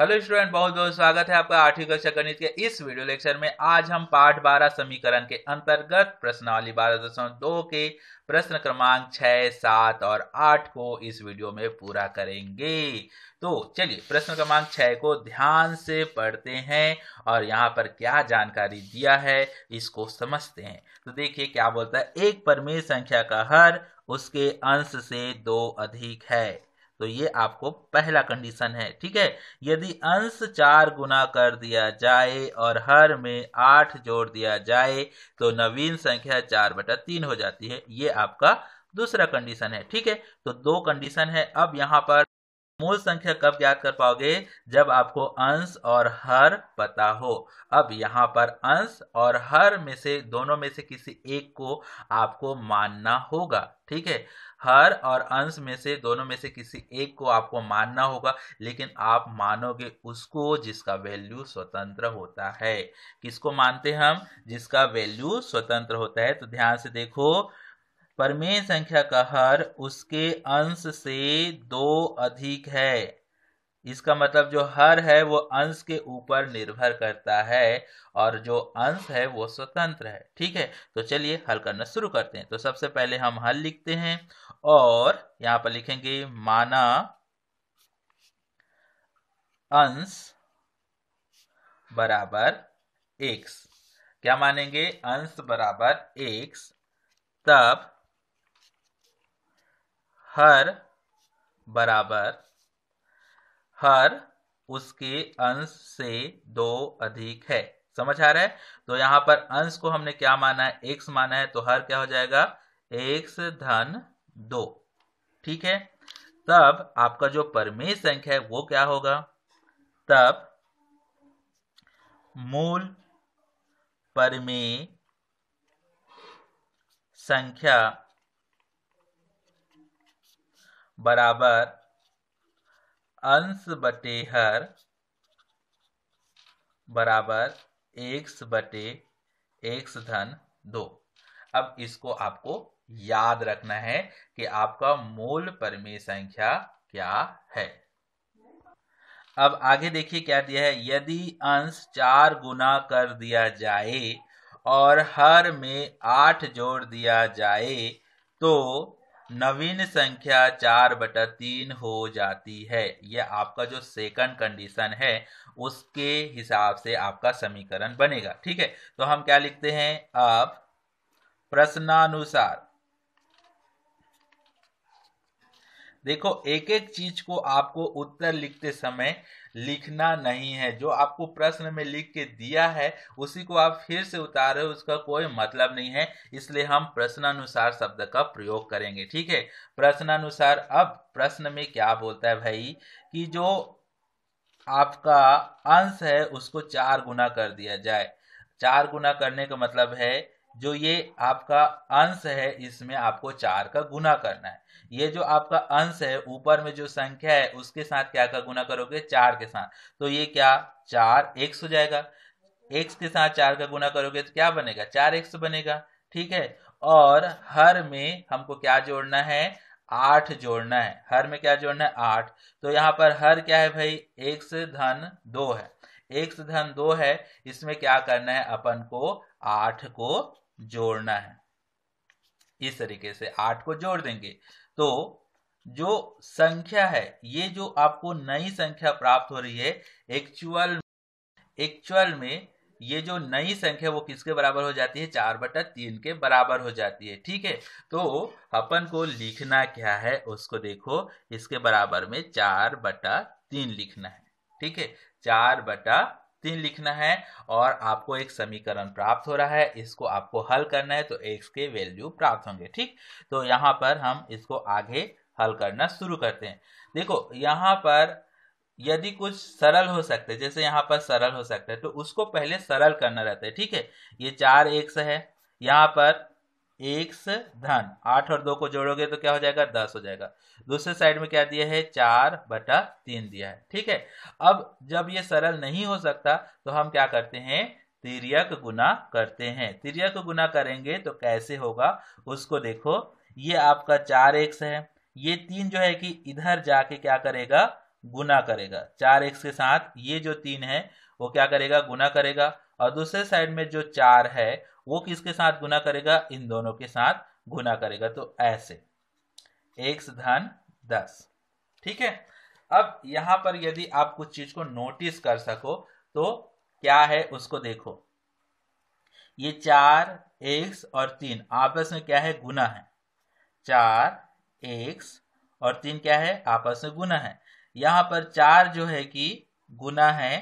hello student बहुत बहुत स्वागत है आपका आठवीं कक्षा गणित के इस वीडियो लेक्चर में आज हम पाठ बारह समीकरण के अंतर्गत प्रश्नावली बारह दशमलव दो के प्रश्न क्रमांक छः सात और आठ को इस वीडियो में पूरा करेंगे तो चलिए प्रश्न क्रमांक छ को ध्यान से पढ़ते हैं और यहाँ पर क्या जानकारी दिया है इसको समझते हैं तो देखिए क्या बोलता है एक परमेय संख्या का हर उसके अंश से दो अधिक है तो ये आपको पहला कंडीशन है ठीक है यदि अंश चार गुना कर दिया जाए और हर में आठ जोड़ दिया जाए तो नवीन संख्या चार बटा तीन हो जाती है ये आपका दूसरा कंडीशन है ठीक है तो दो कंडीशन है अब यहां पर मूल संख्या कब ज्ञात कर पाओगे जब आपको अंश और हर पता हो अब यहाँ पर अंश और हर में से दोनों में से किसी एक को आपको मानना होगा ठीक है हर और अंश में से दोनों में से किसी एक को आपको मानना होगा लेकिन आप मानोगे उसको जिसका वैल्यू स्वतंत्र होता है किसको मानते हम जिसका वैल्यू स्वतंत्र होता है तो ध्यान से देखो परमेय संख्या का हर उसके अंश से दो अधिक है इसका मतलब जो हर है वो अंश के ऊपर निर्भर करता है और जो अंश है वो स्वतंत्र है ठीक है तो चलिए हल करना शुरू करते हैं तो सबसे पहले हम हल लिखते हैं और यहां पर लिखेंगे माना अंश बराबर एक्स क्या मानेंगे अंश बराबर एक्स तब हर बराबर हर उसके अंश से दो अधिक है समझ आ रहा है तो यहां पर अंश को हमने क्या माना है एक्स माना है तो हर क्या हो जाएगा एक्स धन दो ठीक है तब आपका जो परमेय संख्या है वो क्या होगा तब मूल परमेय संख्या बराबर अंश बटे हर बराबर एक्स बटे एक्स धन दो अब इसको आपको याद रखना है कि आपका मूल परमेय संख्या क्या है अब आगे देखिए क्या दिया है यदि अंश चार गुना कर दिया जाए और हर में आठ जोड़ दिया जाए तो नवीन संख्या चार बटा तीन हो जाती है यह आपका जो सेकंड कंडीशन है उसके हिसाब से आपका समीकरण बनेगा ठीक है तो हम क्या लिखते हैं अब प्रश्नानुसार देखो एक एक चीज को आपको उत्तर लिखते समय लिखना नहीं है जो आपको प्रश्न में लिख के दिया है उसी को आप फिर से उतारे उसका कोई मतलब नहीं है इसलिए हम प्रश्नानुसार शब्द का प्रयोग करेंगे ठीक है प्रश्नानुसार अब प्रश्न में क्या बोलता है भाई कि जो आपका अंश है उसको चार गुना कर दिया जाए चार गुना करने का मतलब है जो ये आपका अंश है इसमें आपको चार का गुना करना है ये जो आपका अंश है ऊपर में जो संख्या है उसके साथ क्या का गुना करोगे चार के साथ तो ये क्या चार एक्स हो जाएगा एक्स के साथ चार का गुना करोगे तो क्या बनेगा चार एक्स बनेगा ठीक है और हर में हमको क्या जोड़ना है आठ जोड़ना है हर में क्या जोड़ना है आठ तो यहाँ पर हर क्या है भाई एक्स धन दो है एक्स धन दो है इसमें क्या करना है अपन को आठ को जोड़ना है इस तरीके से आठ को जोड़ देंगे तो जो संख्या है ये जो आपको नई संख्या प्राप्त हो रही है एक्चुअल एक्चुअल में ये जो नई संख्या वो किसके बराबर हो जाती है चार बटा तीन के बराबर हो जाती है ठीक है तो अपन को लिखना क्या है उसको देखो इसके बराबर में चार बटा तीन लिखना है ठीक है चार बटा तीन लिखना है और आपको एक समीकरण प्राप्त हो रहा है इसको आपको हल करना है तो एक्स के वैल्यू प्राप्त होंगे ठीक तो यहाँ पर हम इसको आगे हल करना शुरू करते हैं देखो यहाँ पर यदि कुछ सरल हो सकते जैसे यहाँ पर सरल हो सकता है तो उसको पहले सरल करना रहता है ठीक है ये चार एक्स है यहाँ पर एक धन आठ और दो को जोड़ोगे तो क्या हो जाएगा दस हो जाएगा दूसरे साइड में क्या दिया है चार बटा तीन दिया है ठीक है अब जब ये सरल नहीं हो सकता तो हम क्या करते हैं तिरक गुना करते हैं तिरक गुना करेंगे तो कैसे होगा उसको देखो ये आपका चार एक्स है ये तीन जो है कि इधर जाके क्या करेगा गुना करेगा चार एक के साथ ये जो तीन है वो क्या करेगा गुना करेगा और दूसरे साइड में जो चार है वो किसके साथ गुना करेगा इन दोनों के साथ गुना करेगा तो ऐसे एक धन दस ठीक है अब यहां पर यदि आप कुछ चीज को नोटिस कर सको तो क्या है उसको देखो ये चार एक्स और तीन आपस में क्या है गुना है चार एक्स और तीन क्या है आपस में गुना है यहां पर चार जो है कि गुना है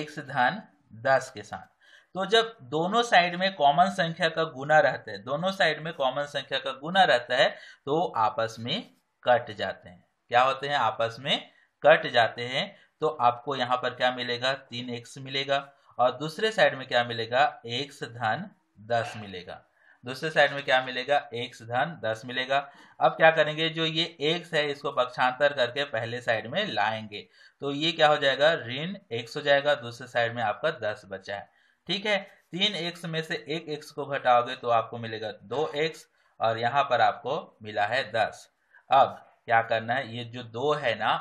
एक्स धन दस के साथ तो जब दोनों साइड में कॉमन संख्या का गुना रहता है दोनों साइड में कॉमन संख्या का गुना रहता है तो आपस में कट जाते हैं क्या होते हैं आपस में कट जाते हैं तो आपको यहाँ पर क्या मिलेगा तीन एक्स मिलेगा और दूसरे साइड में क्या मिलेगा एक्स धन दस मिलेगा दूसरे साइड में क्या मिलेगा एक्स धन दस मिलेगा अब क्या करेंगे जो ये एक्स है इसको पक्षांतर करके पहले साइड में लाएंगे तो ये क्या हो जाएगा ऋण एक्स हो जाएगा दूसरे साइड में आपका दस बचा है ठीक है तीन एक्स में से एक एक्स को घटाओगे तो आपको मिलेगा दो एक्स और यहाँ पर आपको मिला है दस अब क्या करना है ये जो दो है ना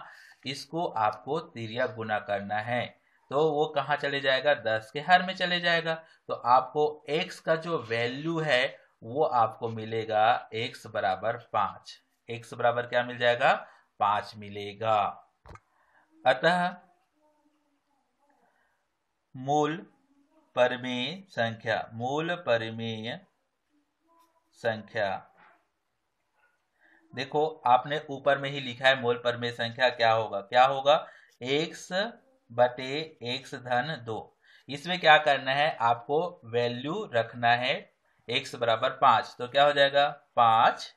इसको आपको तिरिया गुना करना है तो वो कहाँ चले जाएगा दस के हर में चले जाएगा तो आपको एक्स का जो वैल्यू है वो आपको मिलेगा एक्स बराबर पांच एक्स बराबर क्या मिल जाएगा पांच मिलेगा अतः मूल परिमेय संख्या मूल परिमेय संख्या देखो आपने ऊपर में ही लिखा है मूल परिमेय संख्या क्या होगा क्या होगा एक्स बटे x धन दो इसमें क्या करना है आपको वैल्यू रखना है एक्स बराबर पांच तो क्या हो जाएगा पांच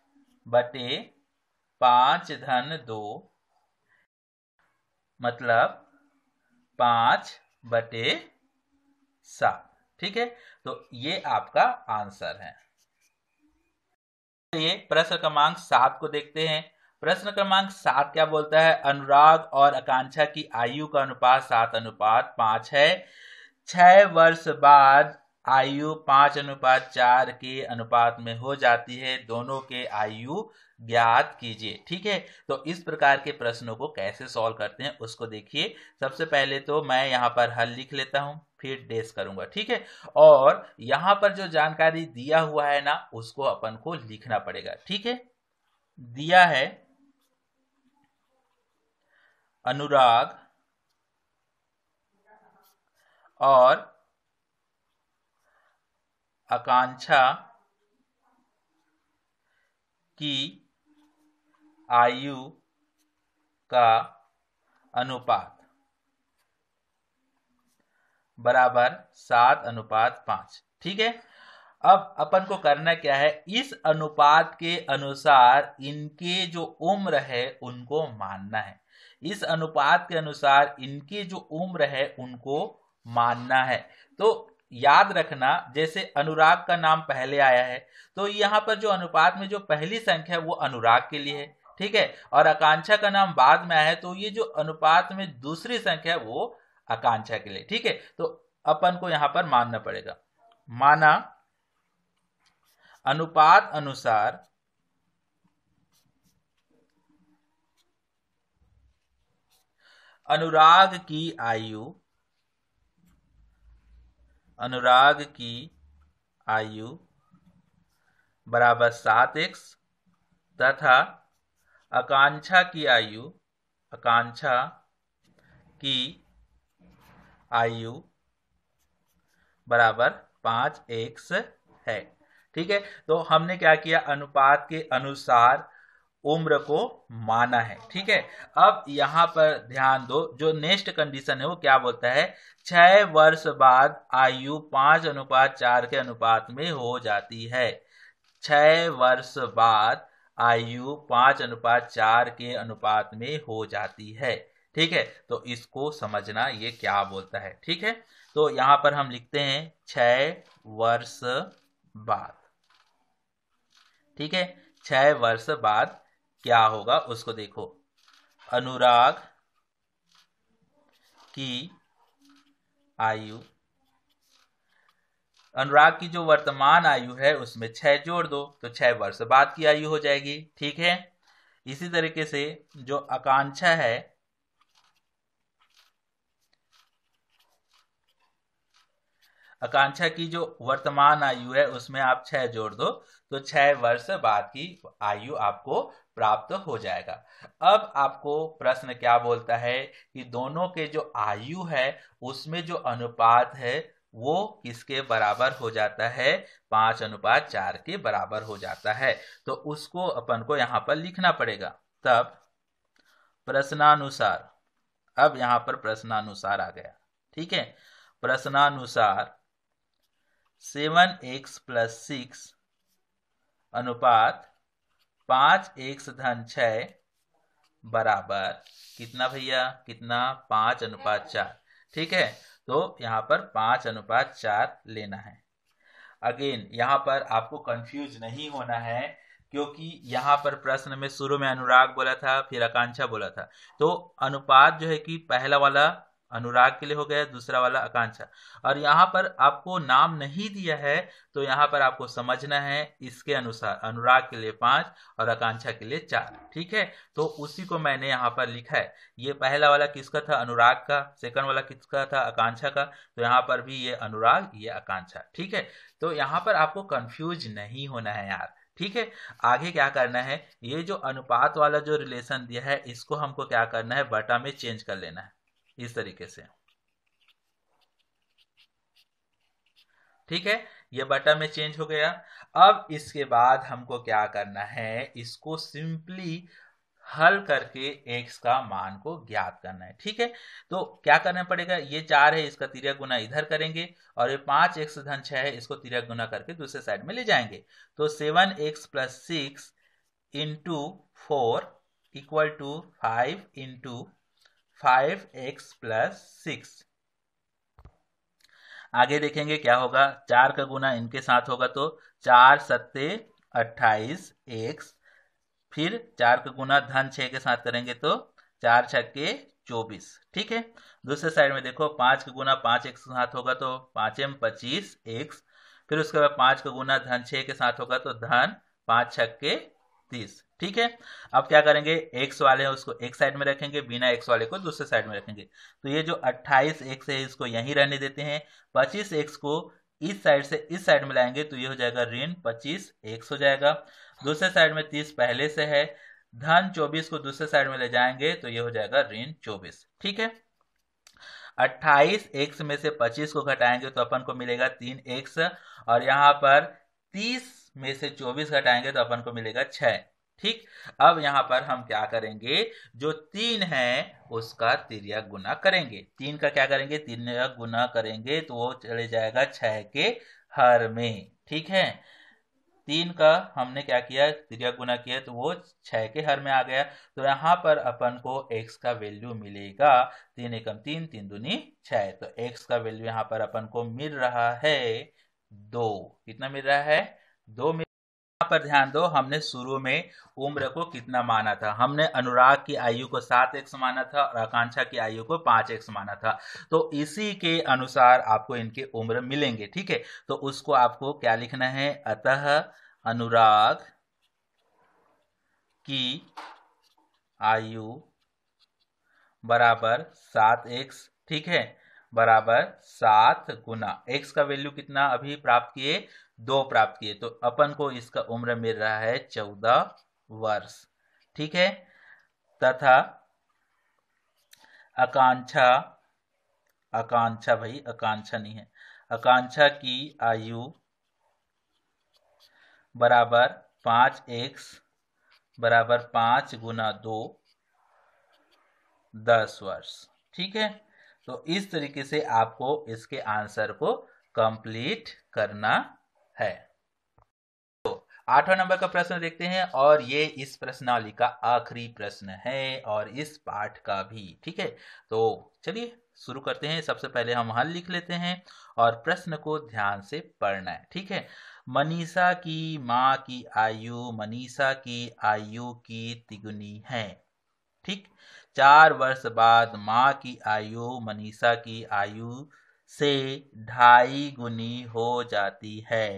बटे पांच धन दो मतलब पांच बटे सा ठीक है तो ये आपका आंसर है ये प्रश्न क्रमांक सात को देखते हैं प्रश्न क्रमांक सात क्या बोलता है अनुराग और आकांक्षा की आयु का अनुपात सात अनुपात पांच है छह वर्ष बाद आयु पांच अनुपात चार के अनुपात में हो जाती है दोनों के आयु ज्ञात कीजिए ठीक है तो इस प्रकार के प्रश्नों को कैसे सॉल्व करते हैं उसको देखिए सबसे पहले तो मैं यहाँ पर हल लिख लेता हूं फिर डेस करूंगा ठीक है और यहां पर जो जानकारी दिया हुआ है ना उसको अपन को लिखना पड़ेगा ठीक है दिया है अनुराग और आकांक्षा की आयु का अनुपात बराबर सात अनुपात पांच ठीक है अब अपन को करना क्या है इस अनुपात के अनुसार इनके जो उम्र है उनको मानना है इस अनुपात के अनुसार इनके जो उम्र है उनको मानना है तो याद रखना जैसे अनुराग का नाम पहले आया है तो यहाँ पर जो अनुपात में जो पहली संख्या है वो अनुराग के लिए है ठीक है और आकांक्षा का नाम बाद में आया है तो ये जो अनुपात में दूसरी संख्या है वो आकांक्षा के लिए ठीक है तो अपन को यहां पर मानना पड़ेगा माना अनुपात अनुसार अनुराग की आयु अनुराग की आयु बराबर सात एक्स तथा आकांक्षा की आयु आकांक्षा की आयु बराबर पांच एक्स है ठीक है तो हमने क्या किया अनुपात के अनुसार उम्र को माना है ठीक है अब यहाँ पर ध्यान दो जो नेक्स्ट कंडीशन है वो क्या बोलता है छह वर्ष बाद आयु पांच अनुपात चार के अनुपात में हो जाती है छह वर्ष बाद आयु पांच अनुपात चार के अनुपात में हो जाती है ठीक है तो इसको समझना ये क्या बोलता है ठीक है तो यहां पर हम लिखते हैं छह वर्ष बाद ठीक है छह वर्ष बाद क्या होगा उसको देखो अनुराग की आयु अनुराग की जो वर्तमान आयु है उसमें छह जोड़ दो तो छह वर्ष बाद की आयु हो जाएगी ठीक है इसी तरीके से जो आकांक्षा है आकांक्षा की जो वर्तमान आयु है उसमें आप छह जोड़ दो तो छह वर्ष बाद की आयु आपको प्राप्त हो जाएगा अब आपको प्रश्न क्या बोलता है कि दोनों के जो आयु है उसमें जो अनुपात है वो किसके बराबर हो जाता है पांच अनुपात चार के बराबर हो जाता है तो उसको अपन को यहां पर लिखना पड़ेगा तब प्रश्नानुसार अब यहां पर प्रश्नानुसार आ गया ठीक है प्रश्नानुसार सेवन एक्स प्लस सिक्स अनुपात पांच एक धन छ बराबर कितना भैया कितना पांच अनुपात चार ठीक है तो यहाँ पर पांच अनुपात चार लेना है अगेन यहाँ पर आपको कंफ्यूज नहीं होना है क्योंकि यहाँ पर प्रश्न में शुरू में अनुराग बोला था फिर आकांक्षा बोला था तो अनुपात जो है कि पहला वाला अनुराग के लिए हो गया दूसरा वाला आकांक्षा और यहाँ पर आपको नाम नहीं दिया है तो यहाँ पर आपको समझना है इसके अनुसार अनुराग के लिए पांच और आकांक्षा के लिए चार ठीक है तो उसी को मैंने यहाँ पर लिखा है ये पहला वाला किसका था अनुराग का सेकंड वाला किसका था आकांक्षा का तो यहाँ पर भी ये अनुराग ये आकांक्षा ठीक है तो यहाँ पर आपको कन्फ्यूज नहीं होना है यार ठीक है आगे क्या करना है ये जो अनुपात वाला जो रिलेशन दिया है इसको हमको क्या करना है बटा में चेंज कर लेना है इस तरीके से ठीक है ये बटन में चेंज हो गया अब इसके बाद हमको क्या करना है इसको सिंपली हल करके एक्स का मान को ज्ञात करना है ठीक है तो क्या करना पड़ेगा ये चार है इसका तिरक गुना इधर करेंगे और ये पांच एक्स धन छह है इसको तिरक गुना करके दूसरे साइड में ले जाएंगे तो seven X plus six into four equal to five into five X plus six आगे देखेंगे क्या होगा चार का गुना इनके साथ होगा तो चार सत्ते अट्ठाईस एक्स फिर चार का गुना धन छ के साथ करेंगे तो चार छक्के चौबीस ठीक है दूसरे साइड में देखो पांच का गुना पांच एक्स के साथ होगा तो पांच एम पच्चीस एक्स फिर उसके बाद पांच का गुना धन छ के साथ होगा तो धन पांच छक्के तीस ठीक है अब क्या करेंगे एक्स वाले हैं उसको एक साइड में रखेंगे बिना एक्स वाले को दूसरे साइड में रखेंगे तो ये जो अट्ठाईस एक्स है इसको यहीं रहने देते हैं पच्चीस एक्स को इस साइड से इस साइड में लाएंगे तो ये हो जाएगा ऋण पच्चीस एक्स हो जाएगा दूसरे साइड में तीस पहले से है धन चौबीस को दूसरे साइड में ले जाएंगे तो ये हो जाएगा ऋण चौबीस ठीक है अट्ठाईस एक्स में से पच्चीस को घटाएंगे तो अपन को मिलेगा तीन एक्स और यहां पर तीस में से चौबीस घटाएंगे तो अपन को मिलेगा छः ठीक अब यहाँ पर हम क्या करेंगे जो तीन है उसका तिरक गुना करेंगे तीन का क्या करेंगे तीन गुना करेंगे तो वो चले जाएगा छह के हर में ठीक है तीन का हमने क्या किया तिरक गुना किया तो वो छह के हर में आ गया तो यहाँ पर अपन को x का वैल्यू मिलेगा तीन एकम तीन तीन दूनी छह तो x का वैल्यू यहाँ पर अपन को मिल रहा है दो कितना मिल रहा है दो मिल यहाँ पर ध्यान दो हमने शुरू में उम्र को कितना माना था हमने अनुराग की आयु को सात एक्स माना था और आकांक्षा की आयु को पांच एक्स माना था तो इसी के अनुसार आपको इनके उम्र मिलेंगे ठीक है तो उसको आपको क्या लिखना है अतः अनुराग की आयु बराबर सात एक्स ठीक है बराबर सात गुना एक्स का वैल्यू कितना अभी प्राप्त किए दो प्राप्त किए तो अपन को इसका उम्र मिल रहा है चौदह वर्ष ठीक है तथा आकांक्षा आकांक्षा भाई आकांक्षा नहीं है आकांक्षा की आयु बराबर पांच एक्स बराबर पांच गुना दो दस वर्ष ठीक है तो इस तरीके से आपको इसके आंसर को कंप्लीट करना है तो आठवां नंबर का प्रश्न देखते हैं और ये इस प्रश्नावली का आखिरी प्रश्न है और इस पाठ का भी ठीक है तो चलिए शुरू करते हैं सबसे पहले हम हल लिख लेते हैं और प्रश्न को ध्यान से पढ़ना है ठीक है मनीषा की माँ की आयु मनीषा की आयु की तिगुनी है ठीक चार वर्ष बाद माँ की आयु मनीषा की आयु से ढाई गुनी हो जाती है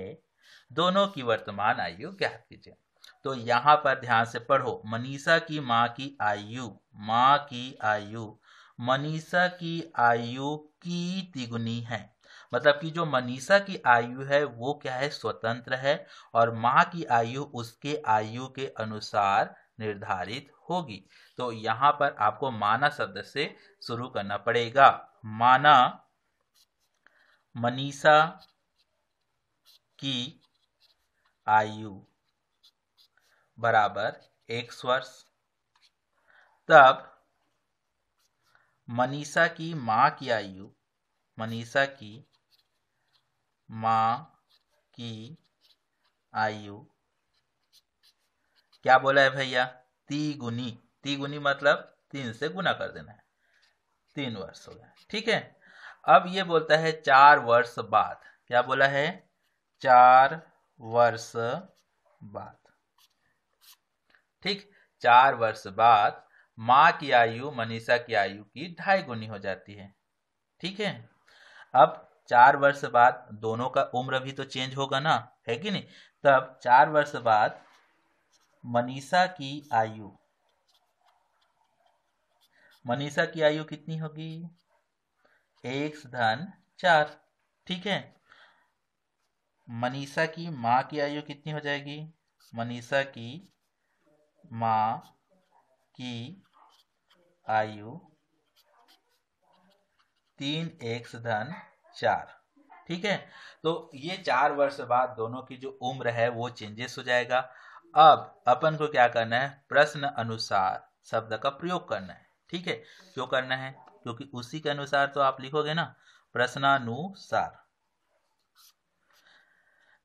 दोनों की वर्तमान आयु ज्ञात कीजिए तो यहाँ पर ध्यान से पढ़ो मनीषा की माँ की आयु माँ की आयु मनीषा की आयु की तिगुनी है मतलब कि जो मनीषा की आयु है वो क्या है स्वतंत्र है और माँ की आयु उसके आयु के अनुसार निर्धारित होगी तो यहां पर आपको माना शब्द से शुरू करना पड़ेगा माना मनीषा की आयु बराबर एक वर्ष तब मनीषा की माँ की आयु मनीषा की माँ की आयु क्या बोला है भैया तिगुनी तिगुनी मतलब तीन से गुना कर देना है तीन वर्ष हो गया ठीक है अब ये बोलता है चार वर्ष बाद क्या बोला है चार वर्ष बाद ठीक चार वर्ष बाद माँ की आयु मनीषा की आयु की ढाई गुनी हो जाती है ठीक है अब चार वर्ष बाद दोनों का उम्र भी तो चेंज होगा ना है कि नहीं तब चार वर्ष बाद मनीषा की आयु मनीषा की आयु कितनी होगी एक धन चार ठीक है मनीषा की माँ की आयु कितनी हो जाएगी मनीषा की माँ की आयु तीन एक धन चार ठीक है तो ये चार वर्ष बाद दोनों की जो उम्र है वो चेंजेस हो जाएगा अब अपन को क्या करना है प्रश्न अनुसार शब्द का प्रयोग करना है ठीक है क्यों करना है क्योंकि उसी के अनुसार तो आप लिखोगे ना प्रश्नानुसार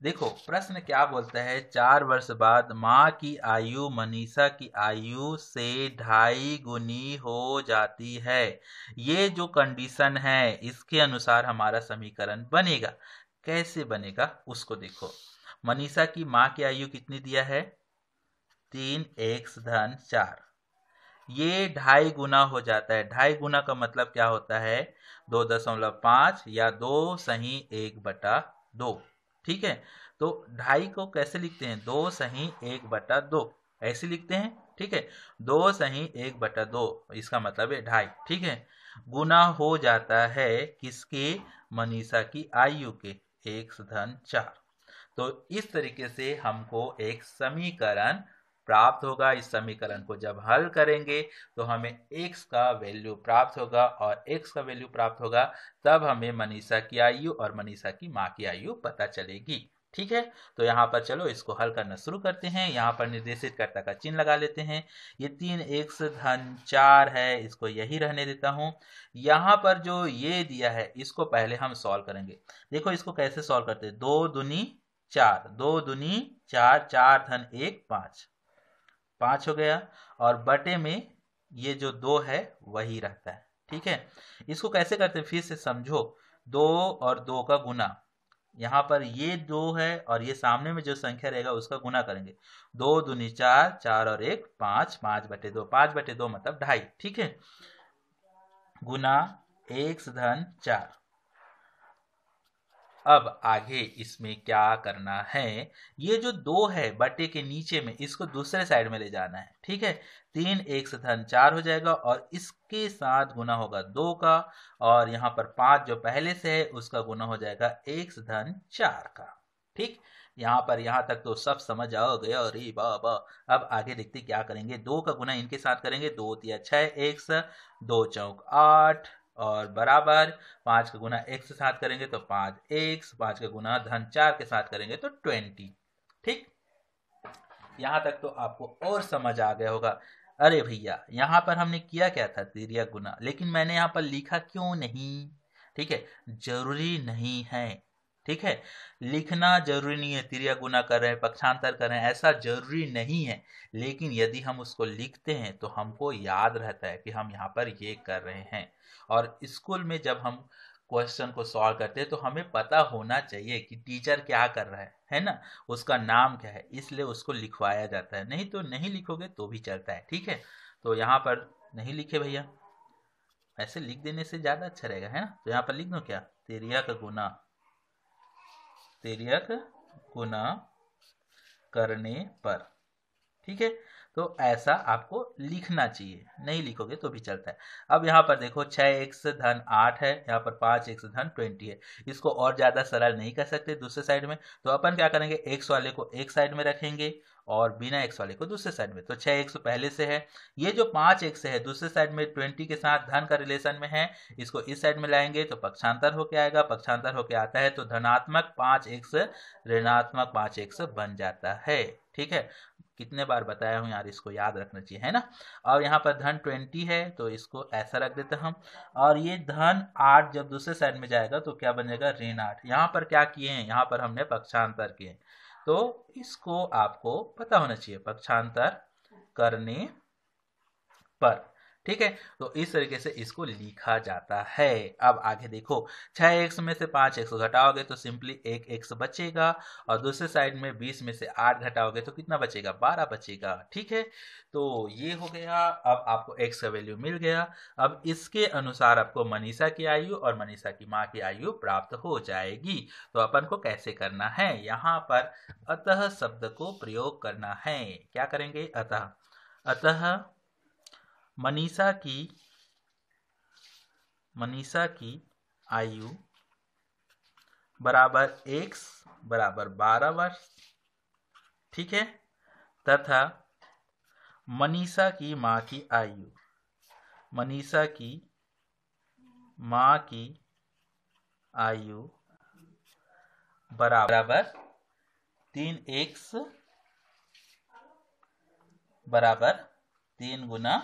देखो प्रश्न क्या बोलता है चार वर्ष बाद माँ की आयु मनीषा की आयु से ढाई गुनी हो जाती है ये जो कंडीशन है इसके अनुसार हमारा समीकरण बनेगा कैसे बनेगा उसको देखो मनीषा की माँ की आयु कितनी दिया है तीन एक्स धन चार ये ढाई गुना हो जाता है ढाई गुना का मतलब क्या होता है दो दशमलव पांच या दो सही एक बटा दो ठीक है तो ढाई को कैसे लिखते हैं दो सही एक बटा दो ऐसे लिखते हैं ठीक है दो सही एक बटा दो इसका मतलब है ढाई ठीक है गुना हो जाता है किसके मनीषा की आयु के एक धन चार तो इस तरीके से हमको एक समीकरण प्राप्त होगा इस समीकरण को जब हल करेंगे तो हमें x का वैल्यू प्राप्त होगा और x का वैल्यू प्राप्त होगा तब हमें मनीषा की आयु और मनीषा की माँ की आयु पता चलेगी ठीक है तो यहाँ पर चलो इसको हल करना शुरू करते हैं यहाँ पर निर्देशित कर्ता का चिन्ह लगा लेते हैं ये तीन एक्स धन चार है इसको यही रहने देता हूं यहाँ पर जो ये दिया है इसको पहले हम सॉल्व करेंगे देखो इसको कैसे सॉल्व करते हैं दो दुनी चार दो दुनी चार चार धन एक पांच पांच हो गया और बटे में ये जो दो है वही रहता है ठीक है इसको कैसे करते हैं फिर से समझो दो और दो का गुना यहाँ पर ये दो है और ये सामने में जो संख्या रहेगा उसका गुना करेंगे दो दुनी चार चार और एक पांच पांच बटे दो पांच बटे दो मतलब ढाई ठीक है गुना एक धन चार अब आगे इसमें क्या करना है ये जो दो है बटे के नीचे में इसको दूसरे साइड में ले जाना है ठीक है तीन एक सथन चार हो जाएगा और इसके साथ गुना होगा दो का और यहाँ पर पांच जो पहले से है उसका गुना हो जाएगा एक सथन चार का ठीक यहाँ पर यहाँ तक तो सब समझ आओगे अरे बाबा अब आगे देखते क्या करेंगे दो का गुना इनके साथ करेंगे दो तीन छह एक सा, दो चौक आठ और बराबर पांच का गुना एक के साथ करेंगे तो पांच एक्स पांच का गुना धन चार के साथ करेंगे तो ट्वेंटी ठीक यहां तक तो आपको और समझ आ गया होगा अरे भैया यहां पर हमने किया क्या था तिरिया गुना लेकिन मैंने यहां पर लिखा क्यों नहीं ठीक है जरूरी नहीं है ठीक है लिखना जरूरी नहीं है तिरिया गुना कर रहे हैं पक्षांतर कर रहे हैं ऐसा जरूरी नहीं है लेकिन यदि हम उसको लिखते हैं तो हमको याद रहता है कि हम यहाँ पर ये कर रहे हैं और स्कूल में जब हम क्वेश्चन को सॉल्व करते हैं तो हमें पता होना चाहिए कि टीचर क्या कर रहा है है ना उसका नाम क्या है इसलिए उसको लिखवाया जाता है नहीं तो नहीं लिखोगे तो भी चलता है ठीक है तो यहाँ पर नहीं लिखे भैया ऐसे लिख देने से ज़्यादा अच्छा रहेगा है ना तो यहाँ पर लिख दो क्या तेरिया का गुना तिरक गुना करने पर ठीक है तो ऐसा आपको लिखना चाहिए नहीं लिखोगे तो भी चलता है अब यहाँ पर देखो छः एक्स धन आठ है यहाँ पर पाँच एक्स धन ट्वेंटी है इसको और ज़्यादा सरल नहीं कर सकते दूसरे साइड में तो अपन क्या करेंगे एक्स वाले को एक साइड में रखेंगे और बिना एक्स वाले को दूसरे साइड में तो छः एक्स पहले से है ये जो पाँच एक्स है दूसरे साइड में ट्वेंटी के साथ धन का रिलेशन में है इसको इस साइड में लाएंगे तो पक्षांतर होके आएगा पक्षांतर होके आता है तो धनात्मक पाँच एक्स ऋणात्मक पाँच एक्स बन जाता है ठीक है कितने बार बताया हूँ यार इसको याद रखना चाहिए है ना और यहाँ पर धन ट्वेंटी है तो इसको ऐसा रख देते हम और ये धन आठ जब दूसरे साइड में जाएगा तो क्या बनेगा ऋण आठ यहाँ पर क्या किए हैं यहाँ पर हमने पक्षांतर किए तो इसको आपको पता होना चाहिए पक्षांतर करने पर ठीक है तो इस तरीके से इसको लिखा जाता है अब आगे देखो छह एक्स में से पांच एक्स घटाओगे तो सिंपली एक एक्स बचेगा और दूसरे साइड में बीस में से आठ घटाओगे तो कितना बचेगा बारह बचेगा ठीक है तो ये हो गया अब आपको एक्स का वैल्यू मिल गया अब इसके अनुसार आपको मनीषा की आयु और मनीषा की माँ की आयु प्राप्त हो जाएगी तो अपन को कैसे करना है यहाँ पर अतः शब्द को प्रयोग करना है क्या करेंगे अतः अतः मनीषा की मनीषा की आयु बराबर एक्स बराबर बारह वर्ष ठीक है तथा मनीषा की माँ की आयु मनीषा की माँ की आयु बराबर तीन एक्स बराबर तीन गुना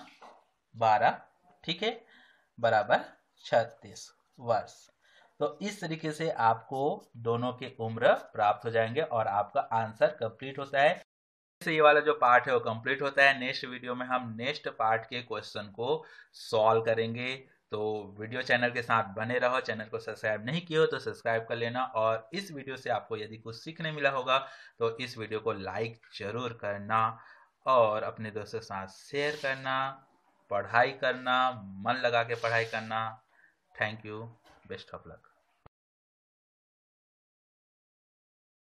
बारह ठीक है बराबर छत्तीस वर्ष तो इस तरीके से आपको दोनों के उम्र प्राप्त हो जाएंगे और आपका आंसर कंप्लीट होता है से तो ये वाला जो पार्ट है वो कंप्लीट होता है नेक्स्ट वीडियो में हम नेक्स्ट पार्ट के क्वेश्चन को सॉल्व करेंगे तो वीडियो चैनल के साथ बने रहो चैनल को सब्सक्राइब नहीं किया हो तो सब्सक्राइब कर लेना और इस वीडियो से आपको यदि कुछ सीखने मिला होगा तो इस वीडियो को लाइक जरूर करना और अपने दोस्तों के साथ शेयर करना पढ़ाई करना मन लगा के पढ़ाई करना thank you best of luck